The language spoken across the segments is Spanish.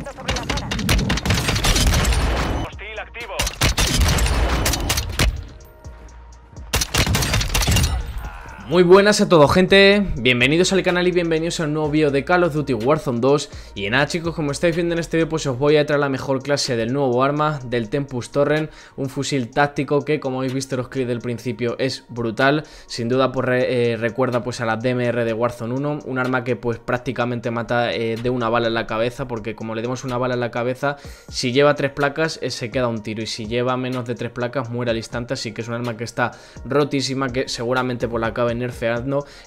Gracias. Muy buenas a todos gente, bienvenidos al canal y bienvenidos a un nuevo vídeo de Call of Duty Warzone 2 Y nada chicos, como estáis viendo en este vídeo pues os voy a traer la mejor clase del nuevo arma del Tempus Torrent Un fusil táctico que como habéis visto en los clips del principio es brutal Sin duda pues eh, recuerda pues a la DMR de Warzone 1 Un arma que pues prácticamente mata eh, de una bala en la cabeza Porque como le demos una bala en la cabeza, si lleva tres placas eh, se queda un tiro Y si lleva menos de tres placas muere al instante Así que es un arma que está rotísima, que seguramente por pues, la cabeza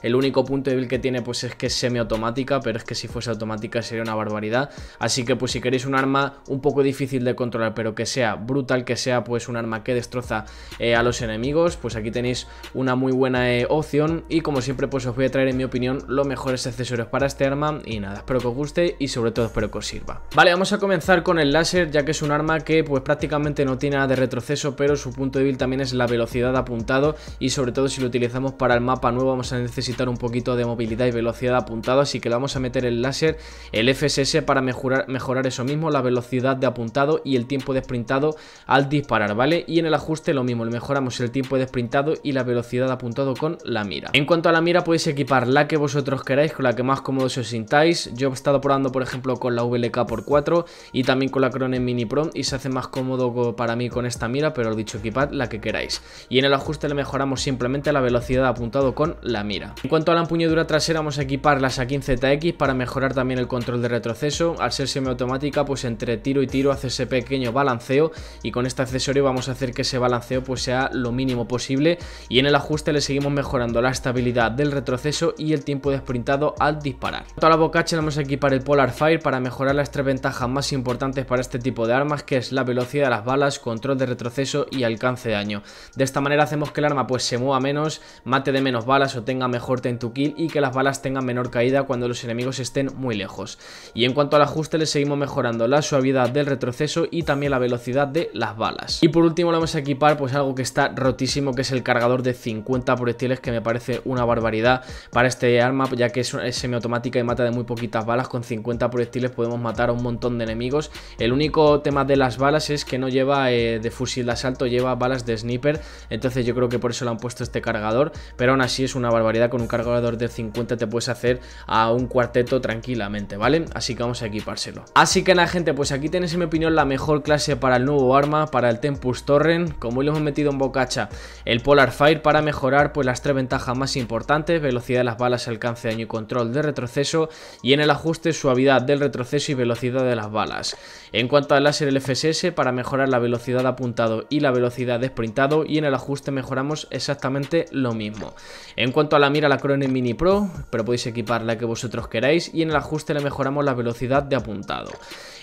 el único punto débil que tiene pues es que es semiautomática, pero es que si fuese automática sería una barbaridad. Así que pues si queréis un arma un poco difícil de controlar, pero que sea brutal, que sea pues un arma que destroza eh, a los enemigos, pues aquí tenéis una muy buena eh, opción. Y como siempre pues os voy a traer en mi opinión los mejores accesorios para este arma. Y nada, espero que os guste y sobre todo espero que os sirva. Vale, vamos a comenzar con el láser, ya que es un arma que pues prácticamente no tiene nada de retroceso, pero su punto débil también es la velocidad apuntado y sobre todo si lo utilizamos para el mapa nuevo vamos a necesitar un poquito de movilidad y velocidad apuntado, así que le vamos a meter el láser, el FSS para mejorar, mejorar eso mismo, la velocidad de apuntado y el tiempo de sprintado al disparar, ¿vale? Y en el ajuste lo mismo, le mejoramos el tiempo de sprintado y la velocidad apuntado con la mira. En cuanto a la mira podéis equipar la que vosotros queráis, con la que más cómodo os sintáis, yo he estado probando por ejemplo con la VLK por 4 y también con la Cronen Mini Pro y se hace más cómodo para mí con esta mira, pero lo dicho, equipad la que queráis. Y en el ajuste le mejoramos simplemente la velocidad de apuntado con la mira. En cuanto a la empuñadura trasera vamos a equipar A15ZX para mejorar también el control de retroceso, al ser semiautomática pues entre tiro y tiro hace ese pequeño balanceo y con este accesorio vamos a hacer que ese balanceo pues sea lo mínimo posible y en el ajuste le seguimos mejorando la estabilidad del retroceso y el tiempo de sprintado al disparar. En cuanto a la bocacha vamos a equipar el Polar Fire para mejorar las tres ventajas más importantes para este tipo de armas que es la velocidad de las balas, control de retroceso y alcance de daño. De esta manera hacemos que el arma pues se mueva menos, mate de menos balas o tenga mejor ten to kill y que las balas tengan menor caída cuando los enemigos estén muy lejos. Y en cuanto al ajuste le seguimos mejorando la suavidad del retroceso y también la velocidad de las balas. Y por último le vamos a equipar pues algo que está rotísimo que es el cargador de 50 proyectiles que me parece una barbaridad para este arma ya que es, semiautomática y mata de muy poquitas balas. Con 50 proyectiles podemos matar a un montón de enemigos. El único tema de las balas es que no lleva eh, de fusil de asalto, lleva balas de sniper. Entonces yo creo que por eso le han puesto este cargador. Pero aún así es una barbaridad. Con un cargador de 50 te puedes hacer a un cuarteto tranquilamente, ¿vale? Así que vamos a equipárselo. Así que nada, gente, pues aquí tenéis en mi opinión la mejor clase para el nuevo arma, para el Tempus torren Como hoy le hemos metido en bocacha el Polar Fire para mejorar pues las tres ventajas más importantes. Velocidad de las balas, alcance, daño y control de retroceso. Y en el ajuste, suavidad del retroceso y velocidad de las balas. En cuanto al láser, el FSS para mejorar la velocidad de apuntado y la velocidad de sprintado. Y en el ajuste mejoramos exactamente lo mismo. En cuanto a la mira, la Cronen Mini Pro, pero podéis equipar la que vosotros queráis y en el ajuste le mejoramos la velocidad de apuntado.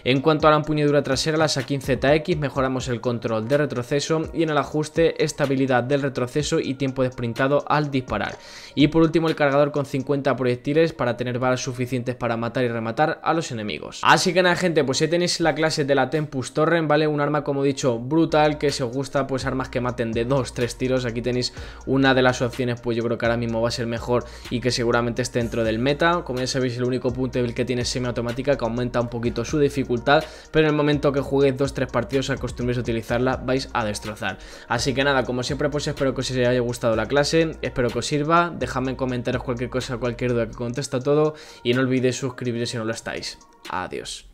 En cuanto a la empuñadura trasera, la SA15ZX mejoramos el control de retroceso y en el ajuste estabilidad del retroceso y tiempo de sprintado al disparar. Y por último el cargador con 50 proyectiles para tener balas suficientes para matar y rematar a los enemigos. Así que nada gente, pues si tenéis la clase de la Tempus Torrent, ¿vale? Un arma como dicho brutal que si os gusta pues armas que maten de 2-3 tiros, aquí tenéis una de las opciones pues yo creo que ahora mismo va a ser mejor y que seguramente esté dentro del meta. Como ya sabéis, el único punto débil que tiene es semiautomática, que aumenta un poquito su dificultad, pero en el momento que juguéis 2-3 partidos, acostumbréis a utilizarla, vais a destrozar. Así que nada, como siempre, pues espero que os haya gustado la clase, espero que os sirva, dejadme en comentarios cualquier cosa, cualquier duda que contesta todo y no olvidéis suscribiros si no lo estáis. Adiós.